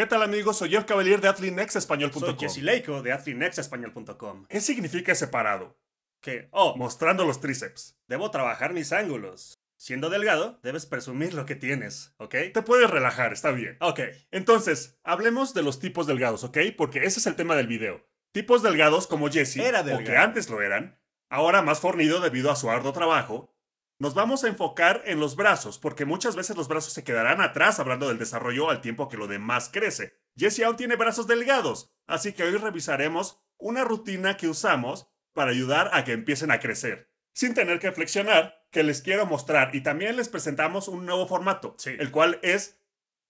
¿Qué tal amigos? Soy Jeff Cavalier de ATHLEANXESPAÑOL.COM Soy Jesse Leico de ATHLEANXESPAÑOL.COM ¿Qué significa separado? Que, Oh, mostrando los tríceps. Debo trabajar mis ángulos. Siendo delgado, debes presumir lo que tienes, ¿ok? Te puedes relajar, está bien. Ok. Entonces, hablemos de los tipos delgados, ¿ok? Porque ese es el tema del video. Tipos delgados como Jesse, Era o que antes lo eran, ahora más fornido debido a su arduo trabajo, nos vamos a enfocar en los brazos, porque muchas veces los brazos se quedarán atrás hablando del desarrollo al tiempo que lo demás crece. Jesse aún tiene brazos delgados, así que hoy revisaremos una rutina que usamos para ayudar a que empiecen a crecer, sin tener que flexionar, que les quiero mostrar. Y también les presentamos un nuevo formato, el cual es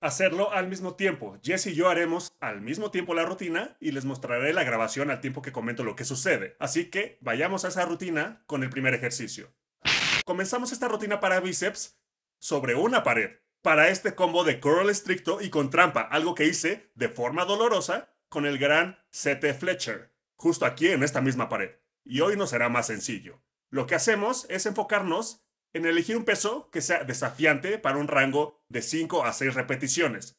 hacerlo al mismo tiempo. Jesse y yo haremos al mismo tiempo la rutina y les mostraré la grabación al tiempo que comento lo que sucede. Así que vayamos a esa rutina con el primer ejercicio. Comenzamos esta rutina para bíceps sobre una pared, para este combo de curl estricto y con trampa, algo que hice de forma dolorosa con el gran CT Fletcher, justo aquí en esta misma pared. Y hoy no será más sencillo. Lo que hacemos es enfocarnos en elegir un peso que sea desafiante para un rango de 5 a 6 repeticiones.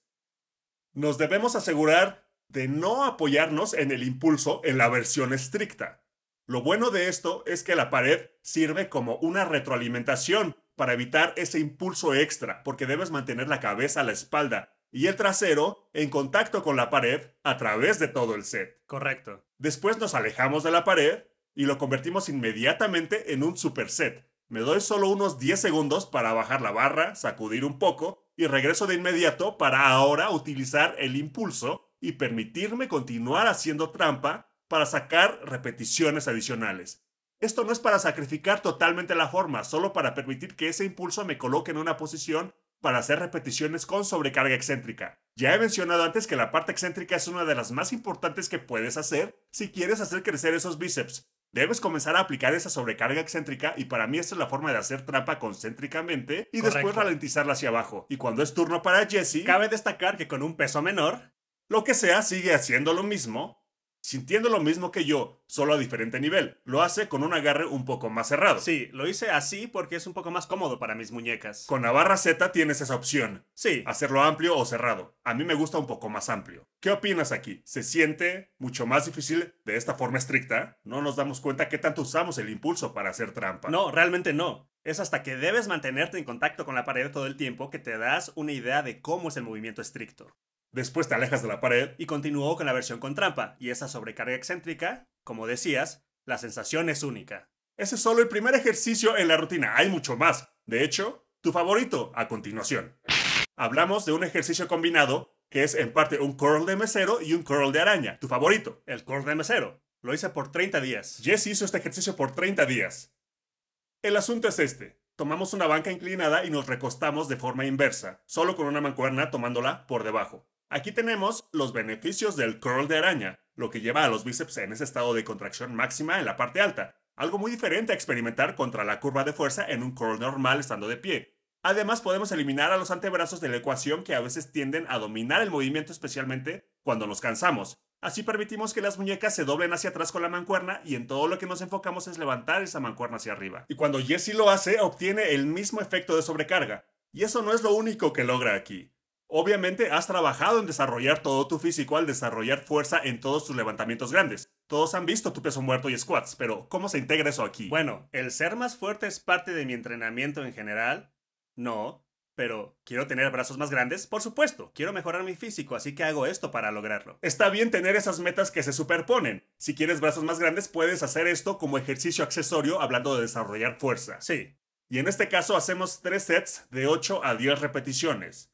Nos debemos asegurar de no apoyarnos en el impulso en la versión estricta. Lo bueno de esto es que la pared sirve como una retroalimentación para evitar ese impulso extra, porque debes mantener la cabeza a la espalda y el trasero en contacto con la pared a través de todo el set. Correcto. Después nos alejamos de la pared y lo convertimos inmediatamente en un superset. Me doy solo unos 10 segundos para bajar la barra, sacudir un poco y regreso de inmediato para ahora utilizar el impulso y permitirme continuar haciendo trampa para sacar repeticiones adicionales. Esto no es para sacrificar totalmente la forma, solo para permitir que ese impulso me coloque en una posición para hacer repeticiones con sobrecarga excéntrica. Ya he mencionado antes que la parte excéntrica es una de las más importantes que puedes hacer si quieres hacer crecer esos bíceps. Debes comenzar a aplicar esa sobrecarga excéntrica y para mí esta es la forma de hacer trampa concéntricamente y después ralentizarla hacia abajo. Y cuando es turno para Jesse, cabe destacar que con un peso menor, lo que sea sigue haciendo lo mismo, sintiendo lo mismo que yo, solo a diferente nivel. Lo hace con un agarre un poco más cerrado. Sí, lo hice así porque es un poco más cómodo para mis muñecas. Con la barra Z tienes esa opción. Sí. Hacerlo amplio o cerrado. A mí me gusta un poco más amplio. ¿Qué opinas aquí? ¿Se siente mucho más difícil de esta forma estricta? No nos damos cuenta qué tanto usamos el impulso para hacer trampa. No, realmente no. Es hasta que debes mantenerte en contacto con la pared todo el tiempo que te das una idea de cómo es el movimiento estricto. Después te alejas de la pared y continuó con la versión con trampa, y esa sobrecarga excéntrica, como decías, la sensación es única. Ese es solo el primer ejercicio en la rutina, hay mucho más. De hecho, tu favorito a continuación. Hablamos de un ejercicio combinado que es en parte un curl de mesero y un curl de araña. Tu favorito, el curl de mesero. Lo hice por 30 días. Jess hizo este ejercicio por 30 días. El asunto es este. Tomamos una banca inclinada y nos recostamos de forma inversa, solo con una mancuerna tomándola por debajo. Aquí tenemos los beneficios del curl de araña, lo que lleva a los bíceps en ese estado de contracción máxima en la parte alta, algo muy diferente a experimentar contra la curva de fuerza en un curl normal estando de pie. Además podemos eliminar a los antebrazos de la ecuación que a veces tienden a dominar el movimiento especialmente cuando nos cansamos. Así permitimos que las muñecas se doblen hacia atrás con la mancuerna y en todo lo que nos enfocamos es levantar esa mancuerna hacia arriba. Y cuando Jesse lo hace, obtiene el mismo efecto de sobrecarga. Y eso no es lo único que logra aquí. Obviamente has trabajado en desarrollar todo tu físico al desarrollar fuerza en todos tus levantamientos grandes. Todos han visto tu peso muerto y squats, pero ¿cómo se integra eso aquí? Bueno, ¿el ser más fuerte es parte de mi entrenamiento en general? No, pero ¿quiero tener brazos más grandes? Por supuesto, quiero mejorar mi físico, así que hago esto para lograrlo. Está bien tener esas metas que se superponen. Si quieres brazos más grandes, puedes hacer esto como ejercicio accesorio hablando de desarrollar fuerza. Sí. Y en este caso hacemos tres sets de 8 a 10 repeticiones.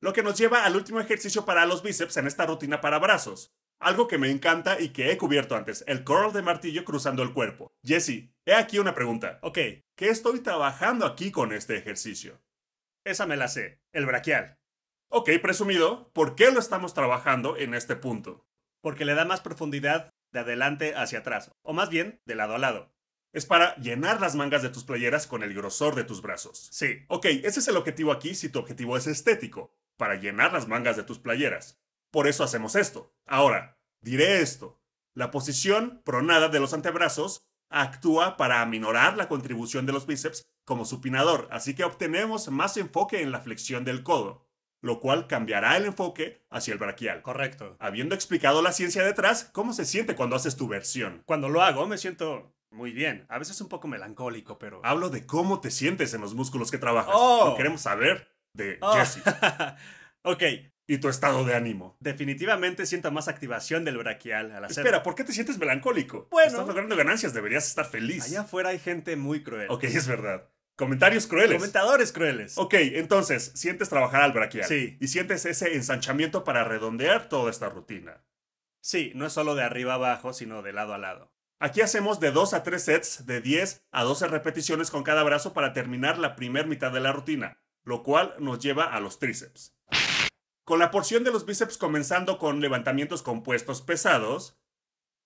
Lo que nos lleva al último ejercicio para los bíceps en esta rutina para brazos. Algo que me encanta y que he cubierto antes, el curl de martillo cruzando el cuerpo. Jesse, he aquí una pregunta. Ok, ¿qué estoy trabajando aquí con este ejercicio? Esa me la sé, el braquial. Ok, presumido, ¿por qué lo estamos trabajando en este punto? Porque le da más profundidad de adelante hacia atrás, o más bien de lado a lado. Es para llenar las mangas de tus playeras con el grosor de tus brazos. Sí. Ok, ese es el objetivo aquí si tu objetivo es estético para llenar las mangas de tus playeras. Por eso hacemos esto. Ahora, diré esto. La posición pronada de los antebrazos actúa para aminorar la contribución de los bíceps como supinador, así que obtenemos más enfoque en la flexión del codo, lo cual cambiará el enfoque hacia el braquial. Correcto. Habiendo explicado la ciencia detrás, ¿cómo se siente cuando haces tu versión? Cuando lo hago me siento muy bien, a veces un poco melancólico, pero... Hablo de cómo te sientes en los músculos que trabajas. Oh. queremos saber de oh. ok. Y tu estado de ánimo. Definitivamente siento más activación del braquial al hacer. Espera, ¿por qué te sientes melancólico? Bueno. Estás logrando ganancias, deberías estar feliz. Allá afuera hay gente muy cruel. Ok, es verdad. Comentarios crueles. Comentadores crueles. Ok, entonces, sientes trabajar al braquial. Sí. Y sientes ese ensanchamiento para redondear toda esta rutina. Sí, no es solo de arriba abajo, sino de lado a lado. Aquí hacemos de 2 a 3 sets de 10 a 12 repeticiones con cada brazo para terminar la primera mitad de la rutina lo cual nos lleva a los tríceps. Con la porción de los bíceps comenzando con levantamientos compuestos pesados,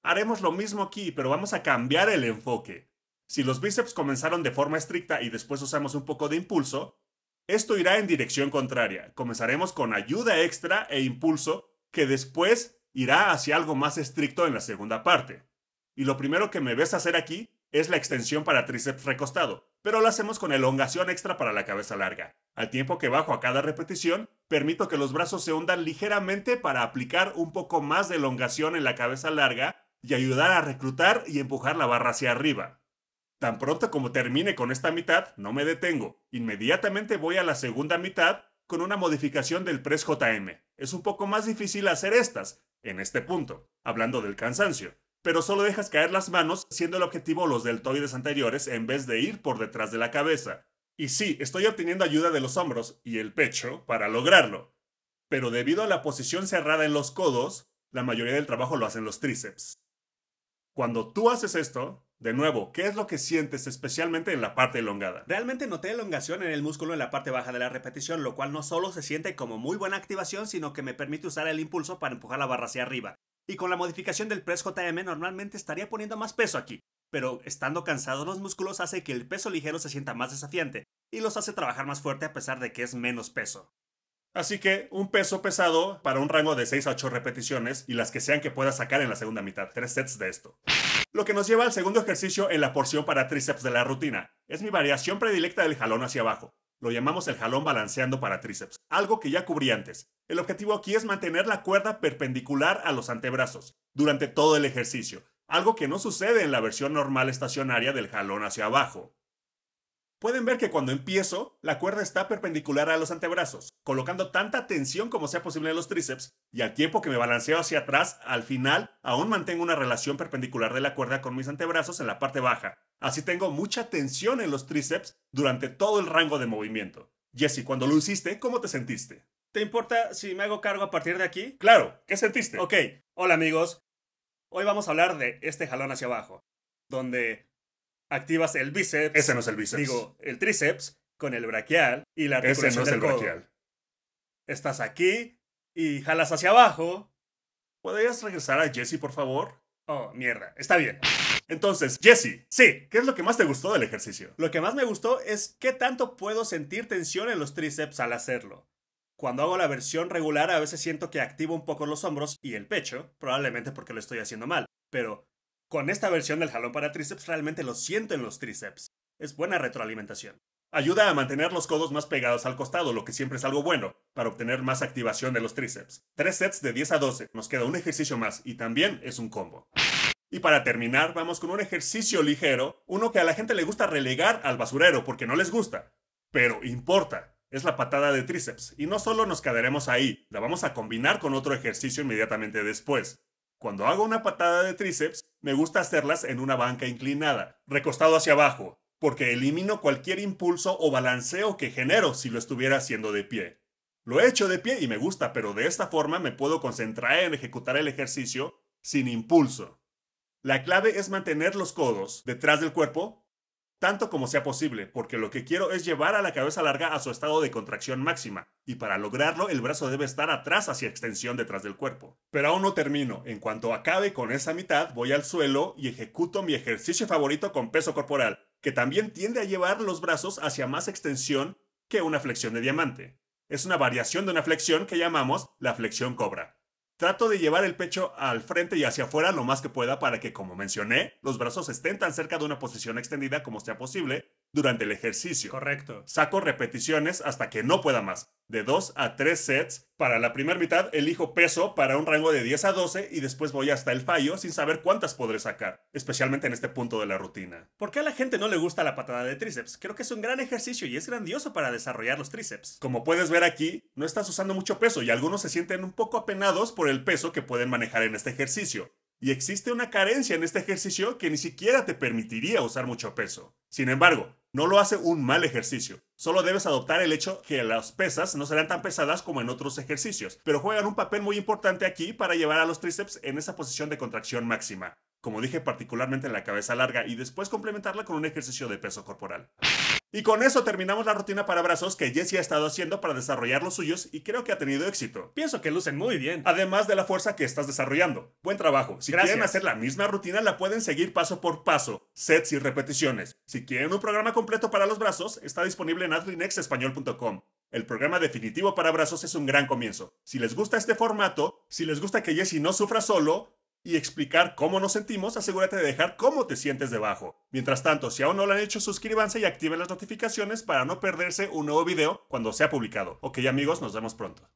haremos lo mismo aquí, pero vamos a cambiar el enfoque. Si los bíceps comenzaron de forma estricta y después usamos un poco de impulso, esto irá en dirección contraria. Comenzaremos con ayuda extra e impulso que después irá hacia algo más estricto en la segunda parte. Y lo primero que me ves hacer aquí es la extensión para tríceps recostado, pero lo hacemos con elongación extra para la cabeza larga. Al tiempo que bajo a cada repetición, permito que los brazos se hundan ligeramente para aplicar un poco más de elongación en la cabeza larga y ayudar a reclutar y empujar la barra hacia arriba. Tan pronto como termine con esta mitad, no me detengo. Inmediatamente voy a la segunda mitad con una modificación del press JM. Es un poco más difícil hacer estas en este punto, hablando del cansancio pero solo dejas caer las manos siendo el objetivo los deltoides anteriores en vez de ir por detrás de la cabeza. Y sí, estoy obteniendo ayuda de los hombros y el pecho para lograrlo. Pero debido a la posición cerrada en los codos, la mayoría del trabajo lo hacen los tríceps. Cuando tú haces esto, de nuevo, ¿qué es lo que sientes especialmente en la parte elongada? Realmente noté elongación en el músculo en la parte baja de la repetición, lo cual no solo se siente como muy buena activación, sino que me permite usar el impulso para empujar la barra hacia arriba. Y con la modificación del press JM normalmente estaría poniendo más peso aquí, pero estando cansados los músculos hace que el peso ligero se sienta más desafiante y los hace trabajar más fuerte a pesar de que es menos peso. Así que un peso pesado para un rango de 6 a 8 repeticiones y las que sean que pueda sacar en la segunda mitad, tres sets de esto. Lo que nos lleva al segundo ejercicio en la porción para tríceps de la rutina. Es mi variación predilecta del jalón hacia abajo. Lo llamamos el jalón balanceando para tríceps, algo que ya cubrí antes. El objetivo aquí es mantener la cuerda perpendicular a los antebrazos durante todo el ejercicio, algo que no sucede en la versión normal estacionaria del jalón hacia abajo. Pueden ver que cuando empiezo, la cuerda está perpendicular a los antebrazos, colocando tanta tensión como sea posible en los tríceps, y al tiempo que me balanceo hacia atrás, al final aún mantengo una relación perpendicular de la cuerda con mis antebrazos en la parte baja. Así tengo mucha tensión en los tríceps durante todo el rango de movimiento. Jesse, cuando lo hiciste, ¿cómo te sentiste? ¿Te importa si me hago cargo a partir de aquí? Claro, ¿qué sentiste? Ok, hola amigos. Hoy vamos a hablar de este jalón hacia abajo, donde activas el bíceps. Ese no es el bíceps. Digo, el tríceps con el braquial y la articulación Ese no es el braquial. Estás aquí y jalas hacia abajo. ¿Podrías regresar a Jesse, por favor? Oh, mierda. Está bien. Entonces, Jesse, sí, ¿qué es lo que más te gustó del ejercicio? Lo que más me gustó es qué tanto puedo sentir tensión en los tríceps al hacerlo. Cuando hago la versión regular a veces siento que activo un poco los hombros y el pecho, probablemente porque lo estoy haciendo mal, pero con esta versión del jalón para tríceps realmente lo siento en los tríceps. Es buena retroalimentación. Ayuda a mantener los codos más pegados al costado, lo que siempre es algo bueno, para obtener más activación de los tríceps. Tres sets de 10 a 12, nos queda un ejercicio más y también es un combo. Y para terminar, vamos con un ejercicio ligero, uno que a la gente le gusta relegar al basurero porque no les gusta, pero importa es la patada de tríceps. Y no solo nos quedaremos ahí, la vamos a combinar con otro ejercicio inmediatamente después. Cuando hago una patada de tríceps, me gusta hacerlas en una banca inclinada, recostado hacia abajo, porque elimino cualquier impulso o balanceo que genero si lo estuviera haciendo de pie. Lo he hecho de pie y me gusta, pero de esta forma me puedo concentrar en ejecutar el ejercicio sin impulso. La clave es mantener los codos detrás del cuerpo tanto como sea posible, porque lo que quiero es llevar a la cabeza larga a su estado de contracción máxima, y para lograrlo el brazo debe estar atrás hacia extensión detrás del cuerpo. Pero aún no termino, en cuanto acabe con esa mitad voy al suelo y ejecuto mi ejercicio favorito con peso corporal, que también tiende a llevar los brazos hacia más extensión que una flexión de diamante. Es una variación de una flexión que llamamos la flexión cobra. Trato de llevar el pecho al frente y hacia afuera lo más que pueda para que, como mencioné, los brazos estén tan cerca de una posición extendida como sea posible durante el ejercicio. Correcto. Saco repeticiones hasta que no pueda más. De 2 a 3 sets. Para la primera mitad elijo peso para un rango de 10 a 12 y después voy hasta el fallo sin saber cuántas podré sacar, especialmente en este punto de la rutina. ¿Por qué a la gente no le gusta la patada de tríceps? Creo que es un gran ejercicio y es grandioso para desarrollar los tríceps. Como puedes ver aquí, no estás usando mucho peso y algunos se sienten un poco apenados por el peso que pueden manejar en este ejercicio. Y existe una carencia en este ejercicio que ni siquiera te permitiría usar mucho peso. Sin embargo, no lo hace un mal ejercicio. Solo debes adoptar el hecho que las pesas no serán tan pesadas como en otros ejercicios, pero juegan un papel muy importante aquí para llevar a los tríceps en esa posición de contracción máxima como dije particularmente en la cabeza larga, y después complementarla con un ejercicio de peso corporal. Y con eso terminamos la rutina para brazos que Jesse ha estado haciendo para desarrollar los suyos y creo que ha tenido éxito. Pienso que lucen muy bien. Además de la fuerza que estás desarrollando. Buen trabajo. Si quieren hacer la misma rutina, la pueden seguir paso por paso, sets y repeticiones. Si quieren un programa completo para los brazos, está disponible en adlinexespañol.com. El programa definitivo para brazos es un gran comienzo. Si les gusta este formato, si les gusta que Jesse no sufra solo, y explicar cómo nos sentimos, asegúrate de dejar cómo te sientes debajo. Mientras tanto, si aún no lo han hecho, suscríbanse y activen las notificaciones para no perderse un nuevo video cuando sea publicado. Ok amigos, nos vemos pronto.